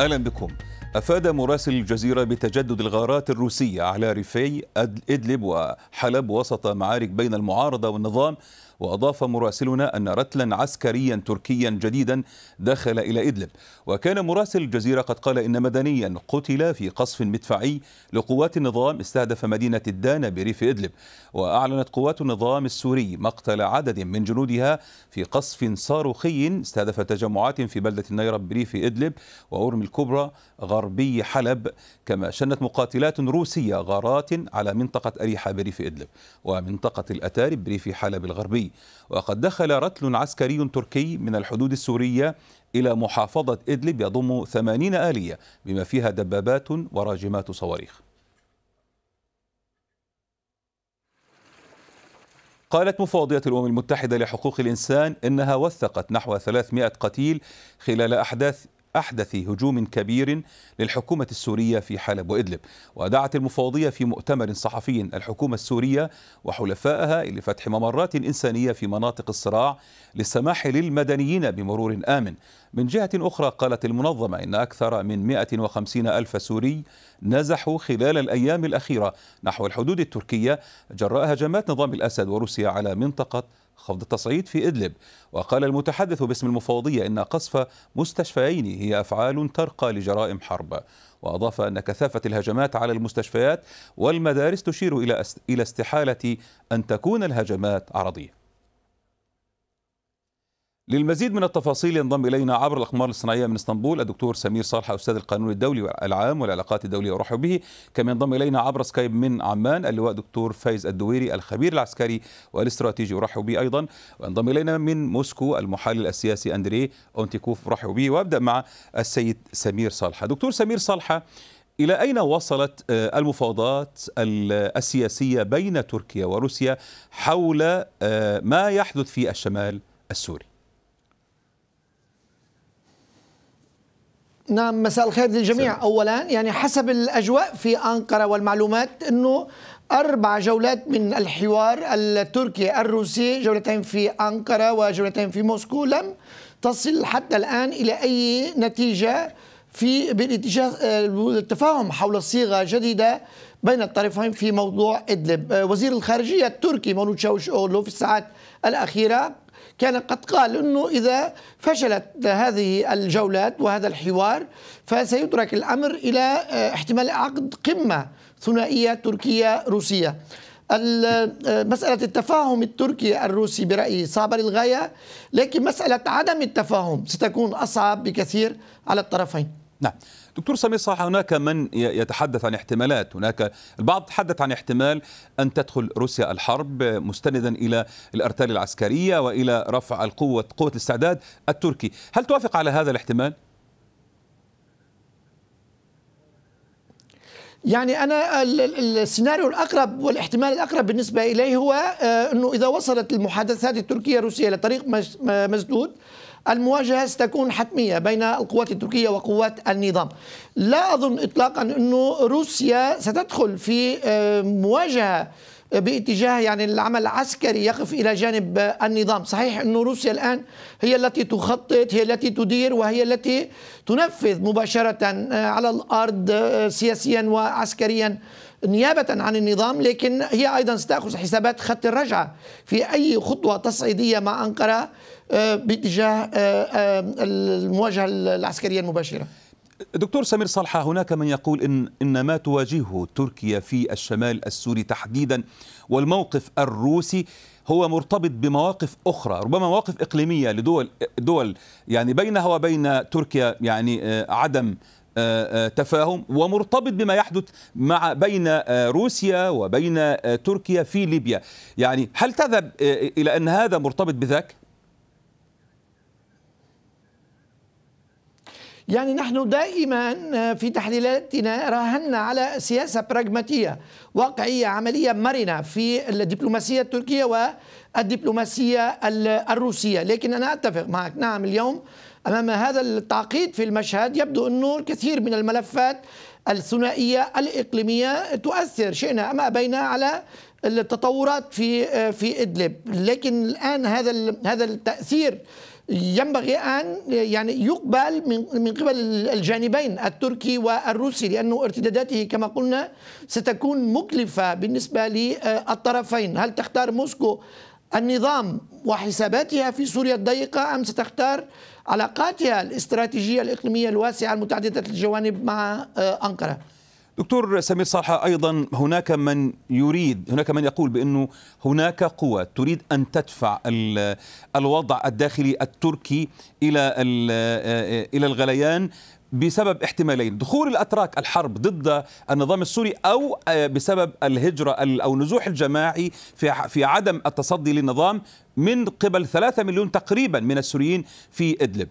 أهلا بكم أفاد مراسل الجزيرة بتجدد الغارات الروسية على ريفي إدلب وحلب وسط معارك بين المعارضة والنظام وأضاف مراسلنا أن رتلا عسكريا تركيا جديدا دخل إلى إدلب وكان مراسل الجزيرة قد قال إن مدنيا قتل في قصف مدفعي لقوات النظام استهدف مدينة الدانة بريف إدلب وأعلنت قوات النظام السوري مقتل عدد من جنودها في قصف صاروخي استهدف تجمعات في بلدة النيرب بريف إدلب وأورم الكبرى غربي حلب كما شنت مقاتلات روسية غارات على منطقة أريحة بريف إدلب ومنطقة الأتارب بريف حلب الغربي وقد دخل رتل عسكري تركي من الحدود السورية إلى محافظة إدلب يضم 80 آلية بما فيها دبابات وراجمات صواريخ قالت مفوضية الأمم المتحدة لحقوق الإنسان إنها وثقت نحو 300 قتيل خلال أحداث أحدث هجوم كبير للحكومة السورية في حلب وإدلب ودعت المفوضية في مؤتمر صحفي الحكومة السورية وحلفائها إلى فتح ممرات إنسانية في مناطق الصراع للسماح للمدنيين بمرور آمن من جهة أخرى قالت المنظمة إن أكثر من 150 ألف سوري نزحوا خلال الأيام الأخيرة نحو الحدود التركية جراء هجمات نظام الأسد وروسيا على منطقة خفض التصعيد في إدلب وقال المتحدث باسم المفوضية إن قصف مستشفيين هي أفعال ترقى لجرائم حرب وأضاف أن كثافة الهجمات على المستشفيات والمدارس تشير إلى استحالة أن تكون الهجمات عرضية للمزيد من التفاصيل ينضم الينا عبر الاقمار الصناعيه من اسطنبول الدكتور سمير صالحه استاذ القانون الدولي العام والعلاقات الدوليه ارحب به كما ينضم الينا عبر سكايب من عمان اللواء دكتور فايز الدويري الخبير العسكري والاستراتيجي ارحب به ايضا وينضم الينا من موسكو المحلل السياسي اندري اونتيكوف ارحب به وابدا مع السيد سمير صالحه دكتور سمير صالحه إلى أين وصلت آه، المفاوضات السياسية بين تركيا وروسيا حول آه، ما يحدث في الشمال السوري؟ نعم مساء الخير للجميع سلام. اولا يعني حسب الاجواء في انقره والمعلومات انه أربع جولات من الحوار التركي الروسي جولتين في أنقرة وجولتين في موسكو لم تصل حتى الآن إلى أي نتيجة في آه، التفاهم حول صيغة جديدة بين الطرفين في موضوع إدلب آه، وزير الخارجية التركي مولود شاوش أولو في الساعات الأخيرة كان قد قال أنه إذا فشلت هذه الجولات وهذا الحوار فسيدرك الأمر إلى آه، احتمال عقد قمة ثنائية تركية روسية آه، مسألة التفاهم التركي الروسي برأيي صعبة للغاية لكن مسألة عدم التفاهم ستكون أصعب بكثير على الطرفين نعم دكتور سمير صح هناك من يتحدث عن احتمالات هناك البعض تحدث عن احتمال أن تدخل روسيا الحرب مستندا إلى الأرتال العسكرية وإلى رفع القوة قوة الاستعداد التركي هل توافق على هذا الاحتمال؟ يعني انا السيناريو الاقرب والاحتمال الاقرب بالنسبه الي هو آه، انه اذا وصلت المحادثات التركيه الروسيه لطريق مسدود المواجهة ستكون حتمية بين القوات التركية وقوات النظام لا أظن إطلاقا أنه روسيا ستدخل في آه، مواجهة باتجاه يعني العمل العسكري يقف الى جانب النظام، صحيح انه روسيا الان هي التي تخطط، هي التي تدير وهي التي تنفذ مباشره آه، على الارض آه، سياسيا وعسكريا نيابة عن النظام لكن هي أيضا ستأخذ حسابات خط الرجعة في أي خطوة تصعيدية مع أنقرة آه، باتجاه آه، آه، المواجهه العسكريه المباشره دكتور سمير صالحة هناك من يقول إن, إن ما تواجهه تركيا في الشمال السوري تحديدا والموقف الروسي هو مرتبط بمواقف أخرى ربما مواقف إقليمية لدول دول يعني بينها وبين تركيا يعني عدم تفاهم ومرتبط بما يحدث مع بين روسيا وبين تركيا في ليبيا يعني هل تذهب إلى أن هذا مرتبط بذاك؟ يعني نحن دائما في تحليلاتنا راهنا على سياسة براغماتية واقعية عملية مرنة في الدبلوماسية التركية والدبلوماسية الروسية لكن أنا أتفق معك نعم اليوم أمام هذا التعقيد في المشهد يبدو أنه الكثير من الملفات الثنائية الإقليمية تؤثر شئنا أم أبينا على التطورات في آه، في ادلب لكن الان هذا هذا التاثير ينبغي ان يعني يقبل من من قبل الجانبين التركي والروسي لانه ارتداداته كما قلنا ستكون مكلفه بالنسبه للطرفين هل تختار موسكو النظام وحساباتها في سوريا الضيقه ام ستختار علاقاتها الاستراتيجيه الاقليميه الواسعه المتعدده الجوانب مع آه، انقره دكتور سمير صالحة أيضا هناك من يريد هناك من يقول بأنه هناك قوى تريد أن تدفع الوضع الداخلي التركي إلى آه، آه، إلى الغليان بسبب احتمالين دخول الاتراك الحرب ضد النظام السوري او آه، بسبب الهجره او النزوح الجماعي في في عدم التصدي للنظام من قبل ثلاثة مليون تقريبا من السوريين في ادلب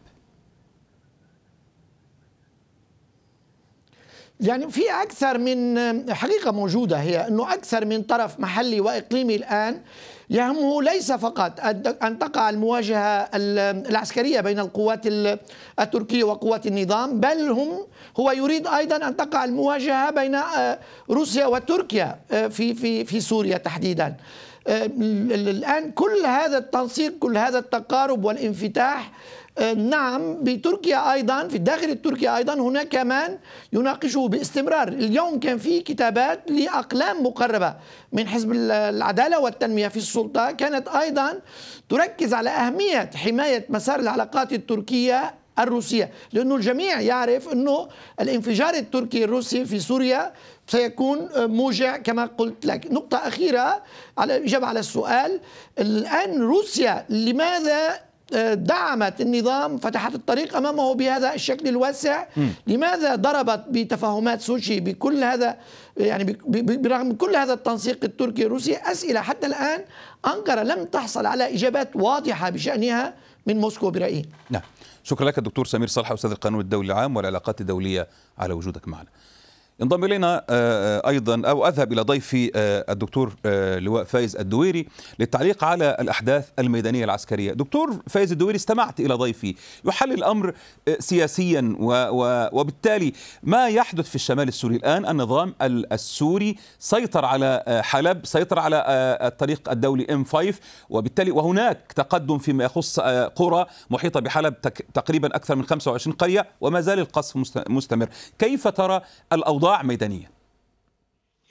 يعني في أكثر من حقيقة موجودة هي أنه أكثر من طرف محلي وإقليمي الآن يهمه ليس فقط أن تقع المواجهة العسكرية بين القوات التركية وقوات النظام بل هم هو يريد أيضا أن تقع المواجهة بين آه، روسيا وتركيا آه، في, في, في سوريا تحديدا آه، الآن كل هذا التنسيق كل هذا التقارب والانفتاح آه، نعم بتركيا أيضا في الداخل التركي أيضا هناك من يناقشه باستمرار اليوم كان في كتابات لأقلام مقربة من حزب العدالة والتنمية في السلطة كانت أيضا تركز على أهمية حماية مسار العلاقات التركية الروسية لأنه الجميع يعرف أنه الانفجار التركي الروسي في سوريا سيكون موجع كما قلت لك نقطة أخيرة على الإجابة على السؤال الآن روسيا لماذا دعمت النظام فتحت الطريق امامه بهذا الشكل الواسع م. لماذا ضربت بتفاهمات سوشي بكل هذا يعني برغم كل هذا التنسيق التركي الروسي اسئله حتى الان انقره لم تحصل على اجابات واضحه بشانها من موسكو برايي نعم شكرا لك الدكتور سمير صالح استاذ القانون الدولي العام والعلاقات الدوليه على وجودك معنا انضم الينا آه، آه، ايضا او اذهب الى ضيفي آه، الدكتور لواء فايز الدويري للتعليق على الاحداث الميدانيه العسكريه. دكتور فايز الدويري استمعت الى ضيفي يحلل الامر سياسيا وبالتالي ما يحدث في الشمال السوري الان النظام السوري سيطر على حلب، سيطر على الطريق الدولي ام 5 وبالتالي وهناك تقدم فيما يخص قرى محيطه بحلب تقريبا اكثر من 25 قريه وما زال القصف مستمر. كيف ترى الاوضاع ميدانيا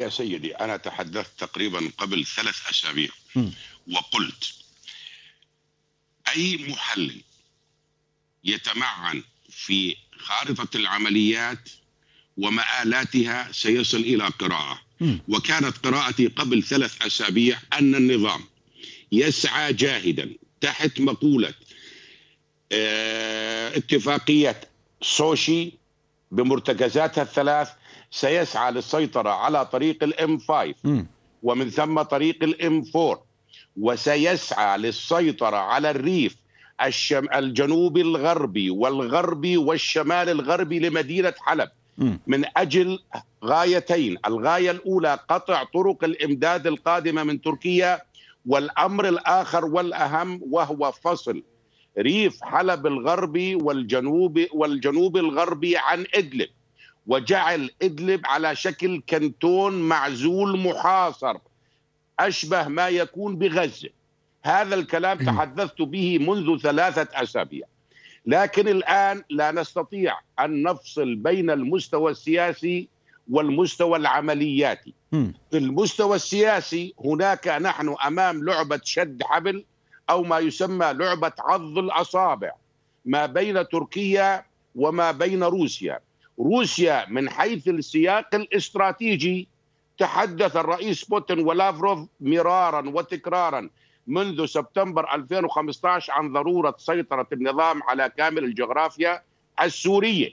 يا سيدي أنا تحدثت تقريبا قبل ثلاث أسابيع م. وقلت أي محلل يتمعن في خارطة العمليات ومآلاتها سيصل إلى قراءة م. وكانت قراءتي قبل ثلاث أسابيع أن النظام يسعى جاهدا تحت مقولة آه، اتفاقية سوشي بمرتكزاتها الثلاث سيسعى للسيطرة على طريق الام 5 ومن ثم طريق الام 4 وسيسعى للسيطرة على الريف الشم... الجنوبي الغربي والغربي والشمال الغربي لمدينة حلب من أجل غايتين الغاية الأولى قطع طرق الإمداد القادمة من تركيا والأمر الآخر والأهم وهو فصل ريف حلب الغربي والجنوب والجنوب الغربي عن إدلب وجعل إدلب على شكل كنتون معزول محاصر أشبه ما يكون بغزة هذا الكلام تحدثت به منذ ثلاثة أسابيع لكن الآن لا نستطيع أن نفصل بين المستوى السياسي والمستوى العملياتي في المستوى السياسي هناك نحن أمام لعبة شد حبل أو ما يسمى لعبة عض الأصابع ما بين تركيا وما بين روسيا روسيا من حيث السياق الاستراتيجي تحدث الرئيس بوتين ولافروف مرارا وتكرارا منذ سبتمبر 2015 عن ضروره سيطره النظام على كامل الجغرافيا السوريه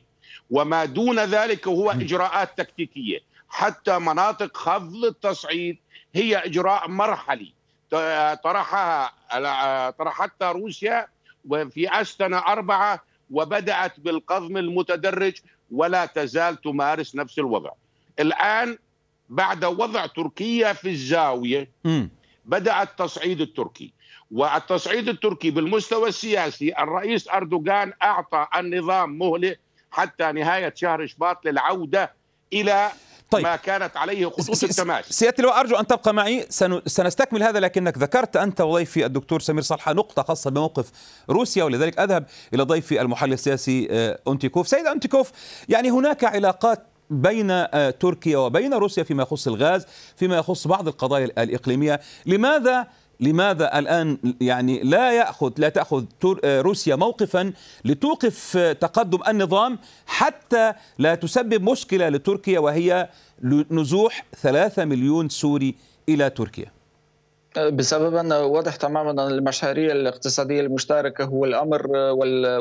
وما دون ذلك هو اجراءات تكتيكيه حتى مناطق خفض التصعيد هي اجراء مرحلي طرحها طرحتها روسيا في استنا اربعه وبدات بالقضم المتدرج ولا تزال تمارس نفس الوضع الآن بعد وضع تركيا في الزاوية بدأ التصعيد التركي والتصعيد التركي بالمستوى السياسي الرئيس أردوغان أعطى النظام مهلة حتى نهاية شهر شباط للعودة إلى طيب. ما كانت عليه خطوط التماشي سيادة اللواء أرجو أن تبقى معي سنستكمل هذا لكنك ذكرت أنت وضيفي الدكتور سمير صلحة نقطة خاصة بموقف روسيا ولذلك أذهب إلى ضيفي المحلل السياسي آه، أنتيكوف سيد أنتيكوف يعني هناك علاقات بين آه، تركيا وبين روسيا فيما يخص الغاز فيما يخص بعض القضايا الإقليمية لماذا لماذا الآن يعني لا يأخذ لا تأخذ آه، روسيا موقفا لتوقف تقدم النظام حتى لا تسبب مشكلة لتركيا وهي لنزوح ثلاثة مليون سوري إلى تركيا بسبب أن واضح تماما أن المشاريع الاقتصادية المشتركة هو الأمر آه،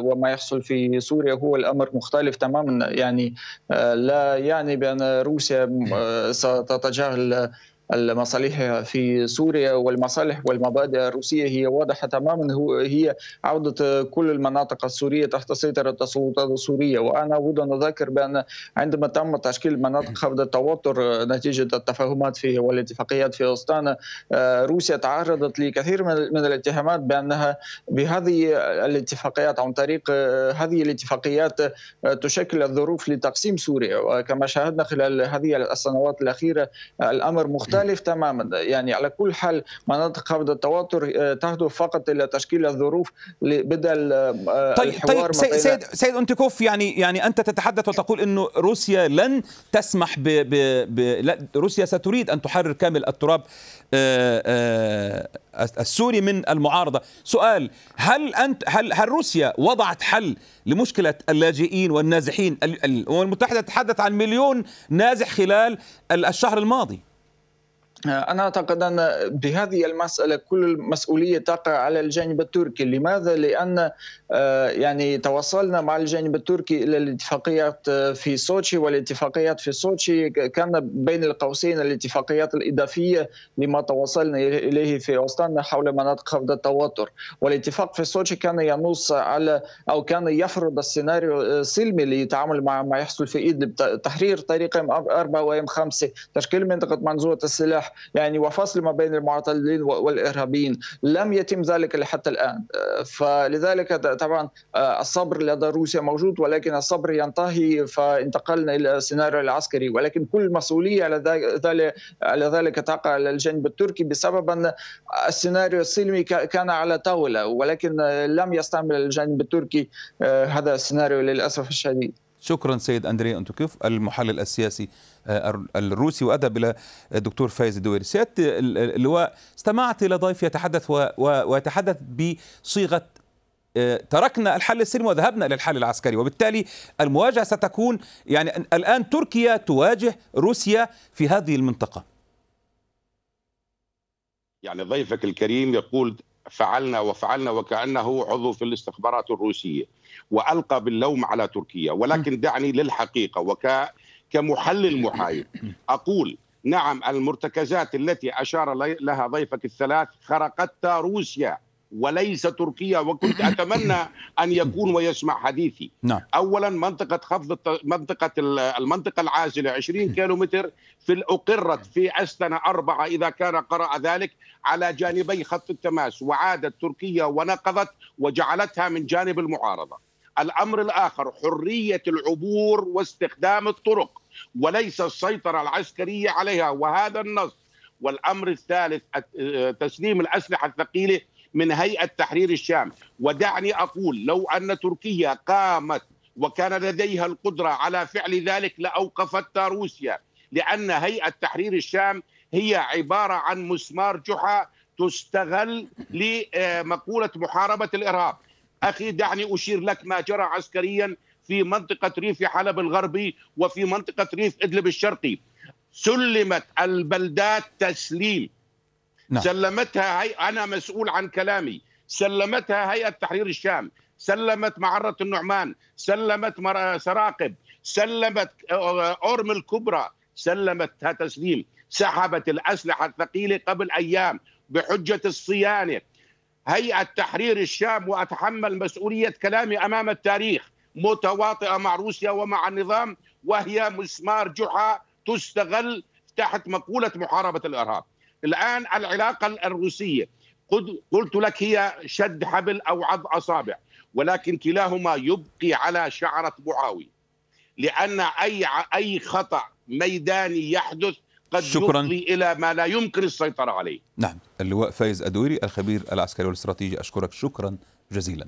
وما يحصل في سوريا هو الأمر مختلف تماما يعني آه، لا يعني بأن روسيا آه، ستتجاهل المصالح في سوريا والمصالح والمبادئ الروسية هي واضحة تماما هي عودة كل المناطق السورية تحت سيطرة السلطات السورية وأنا أود أن أذكر بأن عندما تم تشكيل مناطق خفض التوتر نتيجة التفاهمات في والاتفاقيات في أستانا آه، روسيا تعرضت لكثير من الاتهامات بأنها بهذه الاتفاقيات عن طريق آه، هذه الاتفاقيات آه، تشكل الظروف لتقسيم سوريا وكما شاهدنا خلال هذه السنوات الأخيرة الأمر مختلف مختلف تماما يعني على كل حال مناطق خفض التوتر آه، تهدف فقط الى تشكيل الظروف بدل آه، طيب،, طيب الحوار طيب سيد, سيد سيد انتكوف يعني يعني انت تتحدث وتقول انه روسيا لن تسمح ب, ب, ب لا روسيا ستريد ان تحرر كامل التراب آه، السوري من المعارضه سؤال هل انت هل هل روسيا وضعت حل لمشكله اللاجئين والنازحين الامم المتحده تتحدث عن مليون نازح خلال الشهر الماضي أنا أعتقد أن بهذه المسألة كل المسؤولية تقع على الجانب التركي، لماذا؟ لأن آه، يعني تواصلنا مع الجانب التركي إلى الاتفاقيات آه، في سوتشي والاتفاقيات في سوتشي كان بين القوسين الاتفاقيات الإضافية لما تواصلنا إليه في أستانا حول مناطق خفض التوتر، والاتفاق في سوتشي كان ينص على أو كان يفرض السيناريو السلمي آه، للتعامل مع ما يحصل في إدلب، تحرير طريق أم 4 وأم 5 تشكيل منطقة منظومة السلاح يعني وفصل ما بين المعتدلين والارهابيين لم يتم ذلك حتى الان آه، فلذلك طبعا آه، الصبر لدى روسيا موجود ولكن الصبر ينتهي فانتقلنا الى السيناريو العسكري ولكن كل مسؤوليه على ذلك على ذلك تقع على الجانب التركي بسبب ان السيناريو السلمي كان على طاوله ولكن لم يستعمل الجانب التركي آه، هذا السيناريو للاسف الشديد شكرا سيد أندري أنتوكيف المحلل السياسي آه، الروسي وأذهب إلى الدكتور فايز الدويري سيادة اللواء استمعت إلى ضيف يتحدث ويتحدث بصيغة آه، تركنا الحل السلمي وذهبنا الى الحل العسكري وبالتالي المواجهه ستكون يعني الان تركيا تواجه روسيا في هذه المنطقه يعني ضيفك الكريم يقول فعلنا وفعلنا وكانه عضو في الاستخبارات الروسيه والقى باللوم على تركيا ولكن دعني للحقيقه وكمحلل محايد اقول نعم المرتكزات التي اشار لها ضيفك الثلاث خرقتها روسيا وليس تركيا وكنت اتمنى ان يكون ويسمع حديثي نعم. اولا منطقه خفض منطقه المنطقه العازله 20 كيلومتر في اقرت في استنا اربعه اذا كان قرا ذلك على جانبي خط التماس وعادت تركيا ونقضت وجعلتها من جانب المعارضه الامر الاخر حريه العبور واستخدام الطرق وليس السيطره العسكريه عليها وهذا النص والامر الثالث آه، تسليم الاسلحه الثقيله من هيئه تحرير الشام ودعني اقول لو ان تركيا قامت وكان لديها القدره على فعل ذلك لاوقفت روسيا لان هيئه تحرير الشام هي عباره عن مسمار جحا تستغل لمقوله محاربه الارهاب اخي دعني اشير لك ما جرى عسكريا في منطقه ريف حلب الغربي وفي منطقه ريف ادلب الشرقي سلمت البلدات تسليم نعم. سلمتها هي... أنا مسؤول عن كلامي سلمتها هيئة تحرير الشام سلمت معرة النعمان سلمت مر... سراقب سلمت أورم الكبرى سلمتها تسليم سحبت الأسلحة الثقيلة قبل أيام بحجة الصيانة هيئة تحرير الشام وأتحمل مسؤولية كلامي أمام التاريخ متواطئة مع روسيا ومع النظام وهي مسمار جحا تستغل تحت مقولة محاربة الإرهاب الآن العلاقة الروسية قلت لك هي شد حبل أو عض أصابع ولكن كلاهما يبقي على شعرة معاوية لأن أي أي خطأ ميداني يحدث قد شكرا. يفضي إلى ما لا يمكن السيطرة عليه نعم اللواء فايز ادوري الخبير العسكري والاستراتيجي أشكرك شكرا جزيلا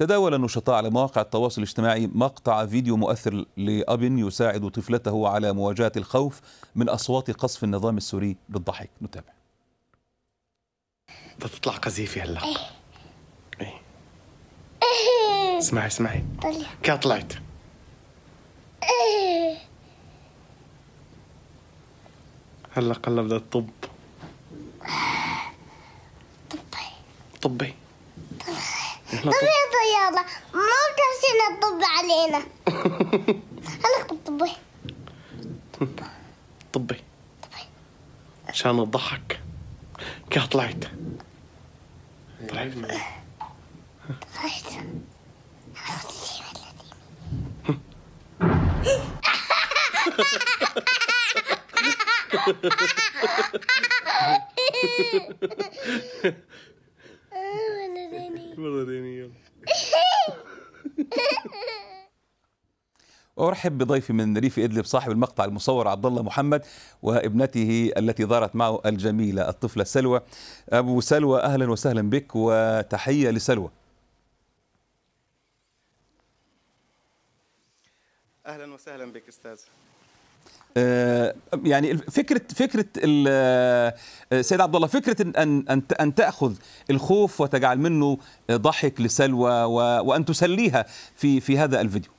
تداول النشطاء على مواقع التواصل الاجتماعي مقطع فيديو مؤثر لأب يساعد طفلته على مواجهة الخوف من أصوات قصف النظام السوري بالضحك نتابع بدها تطلع قذيفة إيه. هلا ايه اسمعي اسمعي كيف طلعت هلا هلا بدها تطب طبي طبي طب يا طيارة ما بتمشينا تطب علينا خليك تطبي طبي عشان الضحك كيف طلعت؟ طلعت طلعت ارحب بضيفي من ريف ادلب صاحب المقطع المصور عبد الله محمد وابنته التي دارت معه الجميله الطفله سلوى ابو سلوى اهلا وسهلا بك وتحيه لسلوى اهلا وسهلا بك استاذ آه، يعني فكره فكره السيد آه، عبد الله فكره ان ان ان تاخذ الخوف وتجعل منه ضحك لسلوى وان تسليها في في هذا الفيديو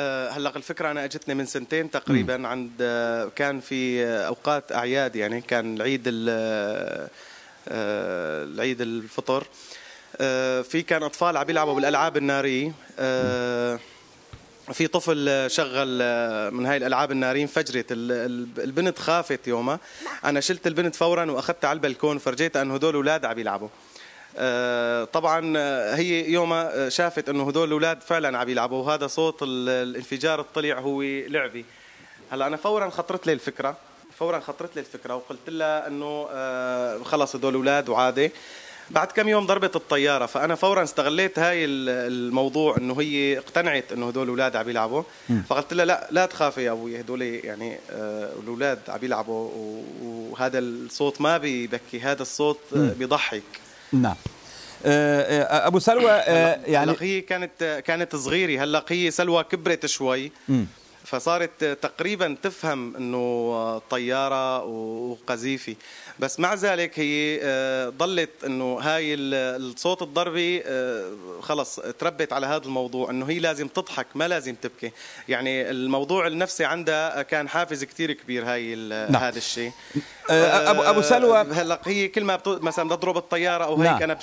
آه، هلا الفكره انا اجتني من سنتين تقريبا عند آه، كان في اوقات اعياد يعني كان العيد آه، العيد الفطر في كان اطفال عم يلعبوا بالالعاب الناريه في طفل شغل من هاي الالعاب الناريه انفجرت البنت خافت يومها نعم. انا شلت البنت فورا واخذتها على البلكون فرجيت انه هدول اولاد عم يلعبوا آه، طبعا آه، هي يومها شافت انه هدول الاولاد فعلا عم يلعبوا وهذا صوت الانفجار الطلع هو لعبي هلا انا فورا خطرت لي الفكره فورا خطرت لي الفكره وقلت لها انه آه، خلص هدول الاولاد وعادي بعد كم يوم ضربت الطياره فانا فورا استغليت هاي الموضوع انه هي اقتنعت انه هدول الاولاد عم يلعبوا فقلت لها لا لا تخافي يا ابوي هدول يعني الاولاد عم يلعبوا وهذا الصوت ما بيبكي هذا الصوت بيضحك نعم آه، آه، ابو سلوى آه، يعني لقيه كانت كانت صغيره هلا هي سلوى كبرت شوي فصارت تقريبا تفهم انه طياره وقذيفه بس مع ذلك هي آه، ضلت انه هاي الصوت الضربي آه، خلص تربت على هذا الموضوع انه هي لازم تضحك ما لازم تبكي يعني الموضوع النفسي عندها كان حافز كثير كبير هاي نعم. هذا الشيء آه، ابو ابو سلوى هلا هي كل ما مثلا بتضرب الطياره او هيك نعم. انا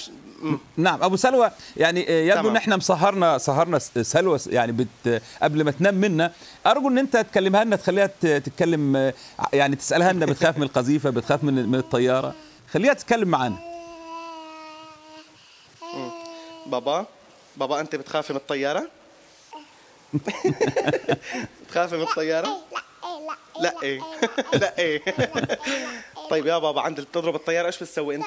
نعم ابو سلوى يعني يبدو ان احنا مسهرنا سهرنا سلوى يعني بت قبل ما تنام منا ارجو ان انت تكلمها لنا تخليها تتكلم يعني تسالها لنا بتخاف من القذيفه بتخاف من من الطياره خليها تتكلم معانا بابا بابا انت بتخافي من الطياره بتخافي من الطياره لا ايه لا ايه طيب يا بابا عند تضرب الطياره ايش بتسوي انت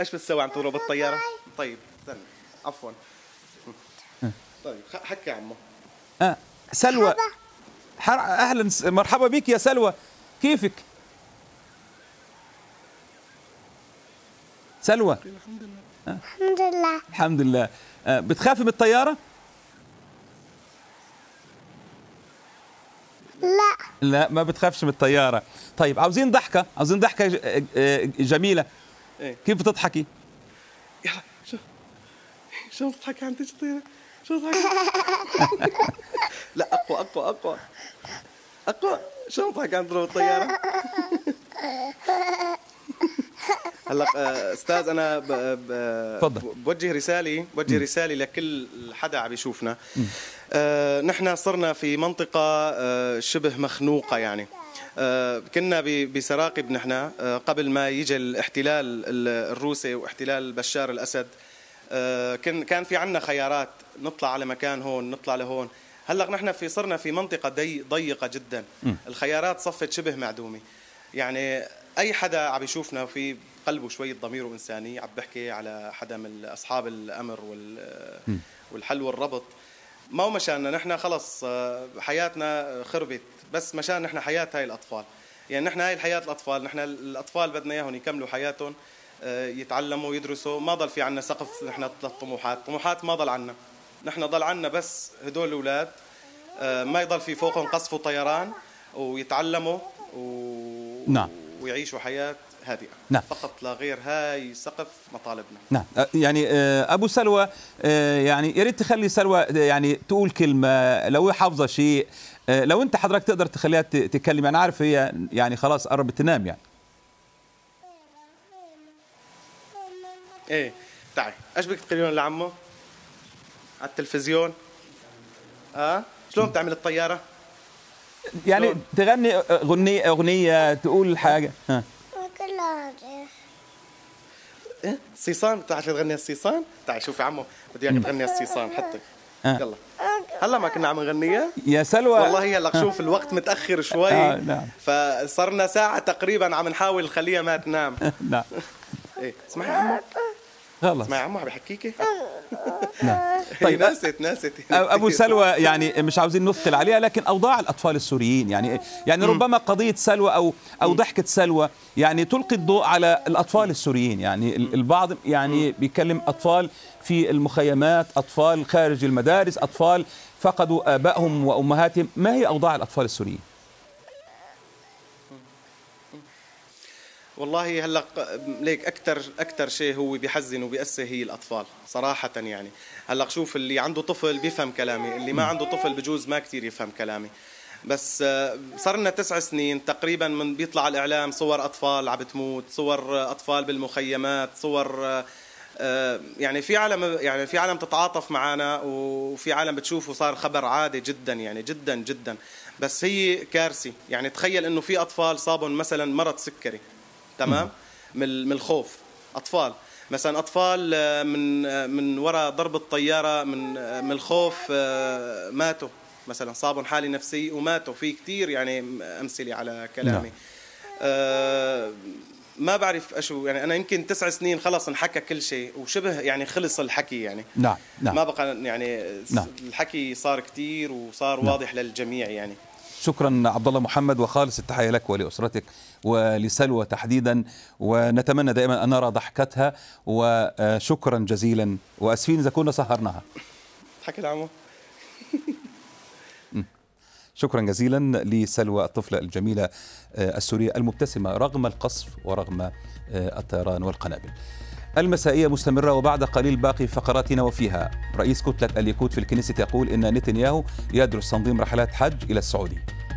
ايش بتسوي عم تضرب الطياره؟ طيب استنى عفوا طيب حكي عمو آه. سلوى حر... اهلا مرحبا بك يا سلوى كيفك؟ سلوى الحمد لله آه. الحمد لله الحمد لله آه. بتخافي من الطياره؟ لا لا ما بتخافش من الطياره طيب عاوزين ضحكه عاوزين ضحكه أه، أه، جميله إيه؟ كيف بتضحكي؟ يلا شو شو بتضحكي عم تشطيري؟ شو بتضحكي؟ لا اقوى اقوى اقوى اقوى شو بتضحكي عم تضرب الطياره؟ هلا آه، استاذ انا تفضل بوجه رساله بوجه رساله لكل حدا عم يشوفنا آه، نحن صرنا في منطقه آه، شبه مخنوقه يعني آه، كنا بسراقب نحن آه، قبل ما يجي الاحتلال الروسي واحتلال بشار الاسد آه، كان في عندنا خيارات نطلع على مكان هون نطلع لهون هلا نحن في صرنا في منطقه دي ضيقه جدا الخيارات صفت شبه معدومه يعني اي حدا عم يشوفنا في قلبه شويه ضميره انساني عم بحكي على حدا من اصحاب الامر وال والحل والربط ما هو مشاننا نحن خلص آه، حياتنا خربت بس مشان نحن حياه هاي الاطفال يعني نحن هاي الحياه الاطفال نحن الاطفال بدنا اياهم يكملوا حياتهم آه، يتعلموا يدرسوا ما ضل في عنا سقف نحن للطموحات طموحات ما ضل عنا نحن ضل عنا بس هدول الاولاد آه، ما يضل في فوقهم قصف وطيران ويتعلموا و... نعم ويعيشوا حياه هادئة نعم. فقط لا غير هاي سقف مطالبنا نعم يعني أبو سلوى يعني يا ريت تخلي سلوى يعني تقول كلمة لو حافظة شيء لو أنت حضرتك تقدر تخليها تتكلم أنا عارف هي يعني خلاص قربت تنام يعني إيه تعي ايش بدك تقولون لعمه على التلفزيون اه شلون بتعمل الطياره يعني تغني اغنيه اغنيه تقول حاجه ها. ايه صيصان تعال تغني الصيصان تعال شوفي عمو بدي اياك تغني الصيصان حطي آه. يلا هلا ما كنا عم نغنيها يا سلوى والله هلا آه. شوف الوقت متاخر شوي آه، نعم. فصرنا ساعه تقريبا عم نحاول نخليها ما تنام نعم ايه اسمعي عمو خلص اسمعي عمو عم بحكيكي نعم طيب ناست ناست ابو سلوى يعني مش عاوزين نثقل عليها لكن اوضاع الاطفال السوريين يعني يعني ربما قضيه سلوى او او ضحكه سلوى يعني تلقي الضوء على الاطفال السوريين يعني البعض يعني بيكلم اطفال في المخيمات اطفال خارج المدارس اطفال فقدوا ابائهم وامهاتهم ما هي اوضاع الاطفال السوريين والله هلا ليك اكثر اكثر شيء هو بيحزن وبيأسى هي الاطفال صراحه يعني هلا شوف اللي عنده طفل بيفهم كلامي اللي ما عنده طفل بجوز ما كثير يفهم كلامي بس آه، صار لنا تسع سنين تقريبا من بيطلع الاعلام صور اطفال عم بتموت صور آه، اطفال بالمخيمات صور آه، يعني في عالم يعني في عالم تتعاطف معنا وفي عالم بتشوفه صار خبر عادي جدا يعني جدا جدا بس هي كارثه يعني تخيل انه في اطفال صابهم مثلا مرض سكري تمام من الخوف اطفال مثلا اطفال آه، من آه، من وراء ضرب الطياره من آه، من الخوف ماتوا مثلا صابهم حاله نفسيه وماتوا في كثير يعني امثله على كلامي نعم. ما بعرف اشو يعني انا يمكن تسع سنين خلص انحكى كل شيء وشبه يعني خلص الحكي يعني نعم نعم ما بقى يعني نعم. الحكي صار كثير وصار نعم. واضح للجميع يعني شكرا عبد الله محمد وخالص التحيه لك ولاسرتك ولسلوى تحديدا ونتمنى دائما ان نرى ضحكتها وشكرا جزيلا واسفين اذا كنا سهرناها حكي العمو شكرا جزيلا لسلوى الطفلة الجميلة آه، السورية المبتسمة رغم القصف ورغم آه، الطيران والقنابل المسائية مستمرة وبعد قليل باقي فقراتنا وفيها رئيس كتلة الليكود في الكنيسة يقول إن نتنياهو يدرس تنظيم رحلات حج إلى السعودية